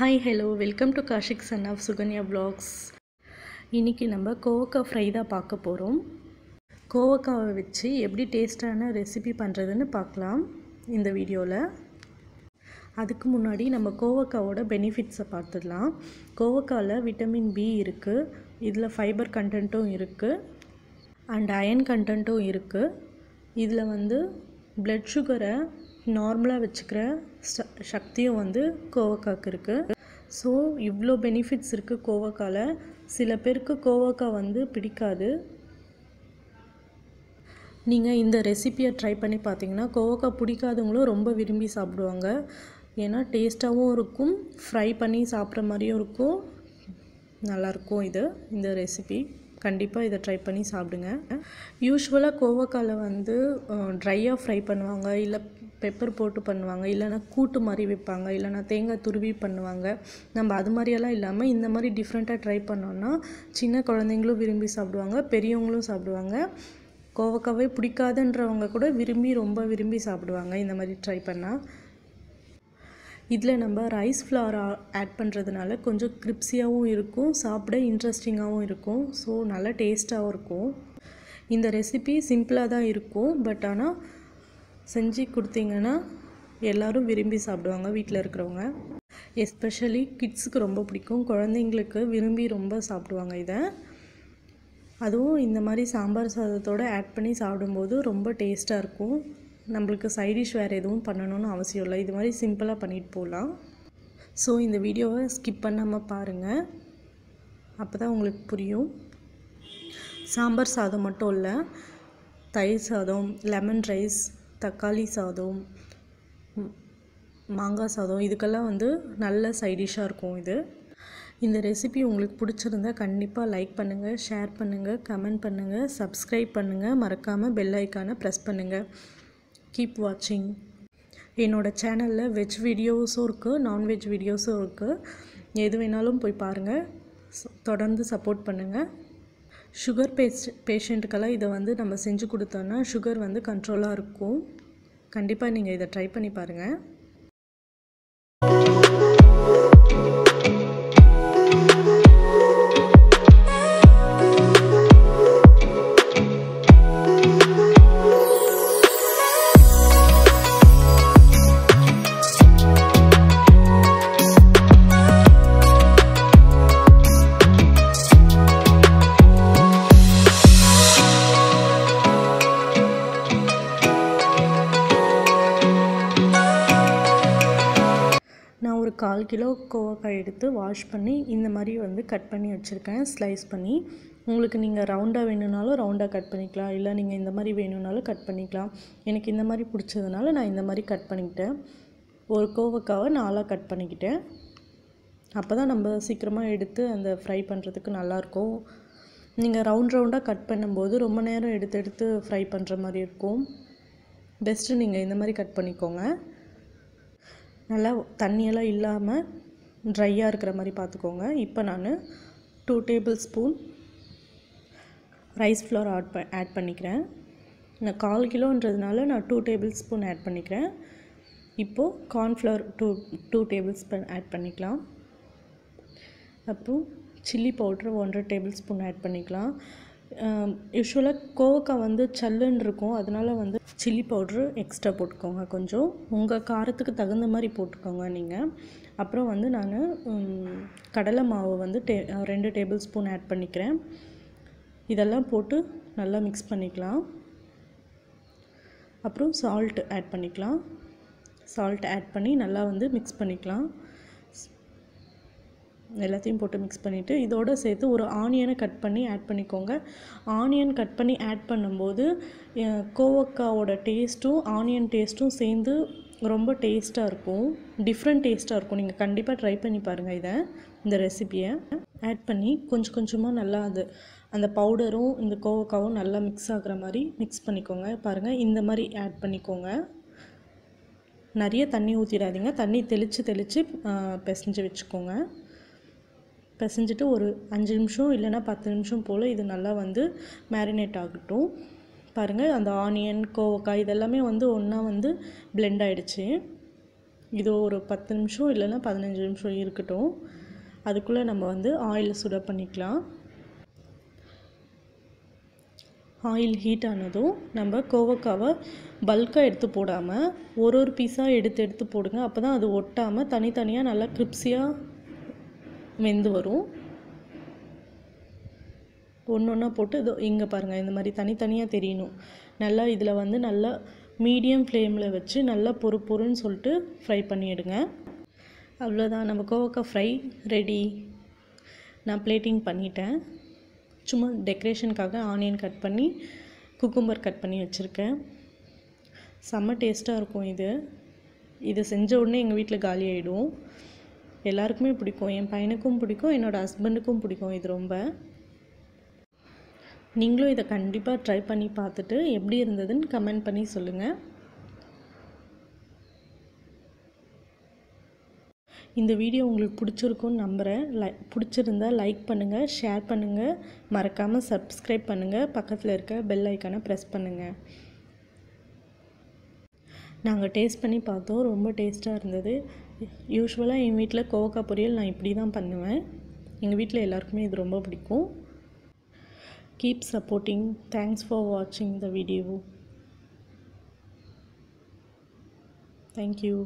hi hello welcome to Kashik son of Sukanya blogs இன்றைக்கி நம்ம கோவக்காய் ஃப்ரை தான் பார்க்க போகிறோம் கோவக்காவை வச்சு எப்படி டேஸ்டான ரெசிபி பண்ணுறதுன்னு பார்க்கலாம் இந்த வீடியோவில் அதுக்கு முன்னாடி நம்ம கோவக்காவோட பெனிஃபிட்ஸை பார்த்துடலாம் கோவக்காவில் விட்டமின் பி இருக்குது இதில் ஃபைபர் கண்டென்ட்டும் இருக்குது அண்ட் அயன் கண்டென்ட்டும் இருக்குது இதில் வந்து ப்ளட் சுகரை நார்மலாக வச்சுக்கிற சக்தியும் வந்து கோவக்காக்கு இருக்குது ஸோ இவ்வளோ பெனிஃபிட்ஸ் இருக்குது கோவக்காவில் சில பேருக்கு கோவக்காய் வந்து பிடிக்காது நீங்கள் இந்த ரெசிப்பியை ட்ரை பண்ணி பார்த்தீங்கன்னா கோவக்காய் பிடிக்காதவங்களும் ரொம்ப விரும்பி சாப்பிடுவாங்க ஏன்னா டேஸ்ட்டாகவும் இருக்கும் ஃப்ரை பண்ணி சாப்பிட்ற மாதிரியும் இருக்கும் நல்லாயிருக்கும் இது இந்த ரெசிபி கண்டிப்பாக இதை ட்ரை பண்ணி சாப்பிடுங்க யூஸ்வலாக கோவக்காவில் வந்து ட்ரையாக ஃப்ரை பண்ணுவாங்க இல்லை பெப்பர் போட்டு பண்ணுவாங்க இல்லைனா கூட்டு மாதிரி வைப்பாங்க இல்லைனா தேங்காய் துருவி பண்ணுவாங்க நம்ம அது மாதிரியெல்லாம் இல்லாமல் இந்த மாதிரி டிஃப்ரெண்ட்டாக ட்ரை பண்ணோன்னா சின்ன குழந்தைங்களும் விரும்பி சாப்பிடுவாங்க பெரியவங்களும் சாப்பிடுவாங்க கோவக்காவே பிடிக்காதுன்றவங்க கூட விரும்பி ரொம்ப விரும்பி சாப்பிடுவாங்க இந்த மாதிரி ட்ரை பண்ணால் இதில் நம்ம ரைஸ் ஃப்ளவர் ஆட் பண்ணுறதுனால கொஞ்சம் கிரிப்ஸியாகவும் இருக்கும் சாப்பிட இன்ட்ரெஸ்டிங்காகவும் இருக்கும் ஸோ நல்லா டேஸ்ட்டாகவும் இருக்கும் இந்த ரெசிபி சிம்பிளாக தான் இருக்கும் பட் ஆனால் செஞ்சு கொடுத்தீங்கன்னா எல்லோரும் விரும்பி சாப்பிடுவாங்க வீட்டில் இருக்கிறவங்க எஸ்பெஷலி கிட்ஸுக்கு ரொம்ப பிடிக்கும் குழந்தைங்களுக்கு விரும்பி ரொம்ப சாப்பிடுவாங்க இதை அதுவும் இந்த மாதிரி சாம்பார் சாதத்தோடு ஆட் பண்ணி சாப்பிடும்போது ரொம்ப டேஸ்ட்டாக இருக்கும் நம்மளுக்கு சைடிஷ் வேறு எதுவும் பண்ணணும்னு அவசியம் இல்லை இது மாதிரி சிம்பிளாக பண்ணிட்டு போகலாம் ஸோ இந்த வீடியோவை ஸ்கிப் பண்ணாமல் பாருங்கள் அப்போ தான் உங்களுக்கு புரியும் சாம்பார் சாதம் மட்டும் இல்லை தயிர் சாதம் லெமன் ரைஸ் தக்காளி சாதம் மாங்காய் சாதம் இதுக்கெல்லாம் வந்து நல்ல சைடிஷாக இருக்கும் இது இந்த ரெசிபி உங்களுக்கு பிடிச்சிருந்தா கண்டிப்பாக லைக் பண்ணுங்கள் ஷேர் பண்ணுங்கள் கமெண்ட் பண்ணுங்கள் சப்ஸ்கிரைப் பண்ணுங்கள் மறக்காமல் பெல் ஐக்கானை ப்ரெஸ் பண்ணுங்கள் கீப் வாட்சிங் என்னோடய சேனலில் வெஜ் வீடியோஸும் இருக்குது நான்வெஜ் வீடியோஸும் இருக்குது எது வேணாலும் போய் பாருங்கள் தொடர்ந்து சப்போர்ட் பண்ணுங்கள் சுகர் பேஸ்ட் பேஷண்ட்டுக்கெல்லாம் இதை வந்து நம்ம செஞ்சு கொடுத்தோன்னா சுகர் வந்து கண்ட்ரோலாக இருக்கும் கண்டிப்பாக நீங்கள் இதை ட்ரை பண்ணி பாருங்கள் கால் கிலோ கோவக்காய் எடுத்து வாஷ் பண்ணி இந்த மாதிரி வந்து கட் பண்ணி வச்சுருக்கேன் ஸ்லைஸ் பண்ணி உங்களுக்கு நீங்கள் ரவுண்டாக வேணும்னாலும் ரவுண்டாக கட் பண்ணிக்கலாம் இல்லை நீங்கள் இந்த மாதிரி வேணும்னாலும் கட் பண்ணிக்கலாம் எனக்கு இந்த மாதிரி பிடிச்சதுனால நான் இந்த மாதிரி கட் பண்ணிக்கிட்டேன் ஒரு கோவக்காவை நாலாக கட் பண்ணிக்கிட்டேன் அப்போ தான் நம்ம சீக்கிரமாக எடுத்து அந்த ஃப்ரை பண்ணுறதுக்கு நல்லாயிருக்கும் நீங்கள் ரவுண்ட் ரவுண்டாக கட் பண்ணும்போது ரொம்ப நேரம் எடுத்து எடுத்து ஃப்ரை பண்ணுற மாதிரி இருக்கும் பெஸ்ட்டு நீங்கள் இந்த மாதிரி கட் பண்ணிக்கோங்க நல்லா தண்ணியெல்லாம் இல்லாமல் ட்ரையாக இருக்கிற மாதிரி பார்த்துக்கோங்க இப்போ நான் two tablespoon rice flour add ப ஆட் பண்ணிக்கிறேன் நான் கால் கிலோன்றதுனால நான் டூ டேபிள் ஸ்பூன் ஆட் பண்ணிக்கிறேன் இப்போது cornflour two two tablespoon add பண்ணிக்கலாம் அப்புறம் சில்லி பவுட்ரு ஒன்றரை டேபிள் ஸ்பூன் ஆட் பண்ணிக்கலாம் யூஸ்வலாக கோவக்காய் வந்து சல்லுன்னு இருக்கும் அதனால் வந்து சில்லி பவுட்ரு எக்ஸ்ட்ரா போட்டுக்கோங்க கொஞ்சம் உங்கள் காரத்துக்கு தகுந்த மாதிரி போட்டுக்கோங்க நீங்கள் அப்புறம் வந்து நான் கடலை மாவு வந்து டே ரெண்டு டேபிள் ஸ்பூன் ஆட் பண்ணிக்கிறேன் இதெல்லாம் போட்டு நல்லா மிக்ஸ் பண்ணிக்கலாம் அப்புறம் சால்ட் ஆட் பண்ணிக்கலாம் சால்ட் ஆட் பண்ணி நல்லா வந்து மிக்ஸ் பண்ணிக்கலாம் எல்லாத்தையும் போட்டு மிக்ஸ் பண்ணிவிட்டு இதோடு சேர்த்து ஒரு ஆனியனை கட் பண்ணி ஆட் பண்ணிக்கோங்க ஆனியன் கட் பண்ணி ஆட் பண்ணும்போது கோவக்காவோட டேஸ்ட்டும் ஆனியன் டேஸ்ட்டும் சேர்ந்து ரொம்ப டேஸ்ட்டாக இருக்கும் டிஃப்ரெண்ட் டேஸ்ட்டாக இருக்கும் நீங்கள் கண்டிப்பாக ட்ரை பண்ணி பாருங்கள் இதை இந்த ரெசிபியை ஆட் பண்ணி கொஞ்சம் கொஞ்சமாக நல்லா அது அந்த பவுடரும் இந்த கோவக்காவும் நல்லா மிக்ஸ் ஆகிற மாதிரி மிக்ஸ் பண்ணிக்கோங்க பாருங்கள் இந்த மாதிரி ஆட் பண்ணிக்கோங்க நிறைய தண்ணி ஊற்றிடாதீங்க தண்ணி தெளித்து தெளித்து பிசைஞ்சு வச்சுக்கோங்க பிசைஞ்சிட்டு ஒரு அஞ்சு நிமிஷம் இல்லைன்னா பத்து நிமிஷம் போல் இது நல்லா வந்து மேரினேட் ஆகட்டும் பாருங்கள் அந்த ஆனியன் கோவக்காய் இதெல்லாமே வந்து ஒன்றா வந்து பிளெண்ட் ஆகிடுச்சு இதோ ஒரு பத்து நிமிஷம் இல்லைன்னா பதினஞ்சு நிமிஷம் இருக்கட்டும் அதுக்குள்ளே நம்ம வந்து ஆயில் சுட பண்ணிக்கலாம் ஆயில் ஹீட் ஆனதும் நம்ம கோவக்காவை பல்காக எடுத்து போடாமல் ஒரு ஒரு பீஸாக எடுத்து எடுத்து போடுங்க அப்போ தான் அது ஒட்டாமல் தனித்தனியாக நல்லா கிரிப்ஸியாக வெந்து வரும் ஒன்று ஒன்றா போட்டு இதோ இங்கே பாருங்கள் இந்த மாதிரி தனித்தனியாக தெரியணும் நல்லா இதில் வந்து நல்லா மீடியம் ஃப்ளேமில் வச்சு நல்லா பொறு பொறுன்னு சொல்லிட்டு ஃப்ரை பண்ணிவிடுங்க அவ்வளோதான் நம்ம கோவக்காய் ஃப்ரை ரெடி நான் பிளேட்டிங் பண்ணிட்டேன் சும்மா டெக்கரேஷனுக்காக ஆனியன் கட் பண்ணி குக்கும்பர் கட் பண்ணி வச்சுருக்கேன் செம்ம டேஸ்ட்டாக இருக்கும் இது இதை செஞ்ச உடனே எங்கள் வீட்டில் காலி ஆகிடும் எல்லாருக்குமே பிடிக்கும் என் பையனுக்கும் பிடிக்கும் என்னோடய ஹஸ்பண்டுக்கும் பிடிக்கும் இது ரொம்ப நீங்களும் இதை கண்டிப்பாக ட்ரை பண்ணி பார்த்துட்டு எப்படி இருந்ததுன்னு கமெண்ட் பண்ணி சொல்லுங்கள் இந்த வீடியோ உங்களுக்கு பிடிச்சிருக்கும்னு நம்புகிறேன் லை பிடிச்சிருந்தா லைக் பண்ணுங்கள் ஷேர் பண்ணுங்கள் மறக்காமல் சப்ஸ்கிரைப் பண்ணுங்கள் பக்கத்தில் இருக்க பெல் ஐக்கானை ப்ரெஸ் பண்ணுங்கள் நாங்கள் டேஸ்ட் பண்ணி பார்த்தோம் ரொம்ப டேஸ்ட்டாக இருந்தது யூஸ்வலாக என் வீட்டில் கோவக்காய் பொரியல் நான் இப்படி தான் பண்ணுவேன் எங்கள் வீட்டில் எல்லாருக்குமே இது ரொம்ப பிடிக்கும் கீப் சப்போர்ட்டிங் தேங்க்ஸ் ஃபார் வாட்சிங் த வீடியோ தேங்க்யூ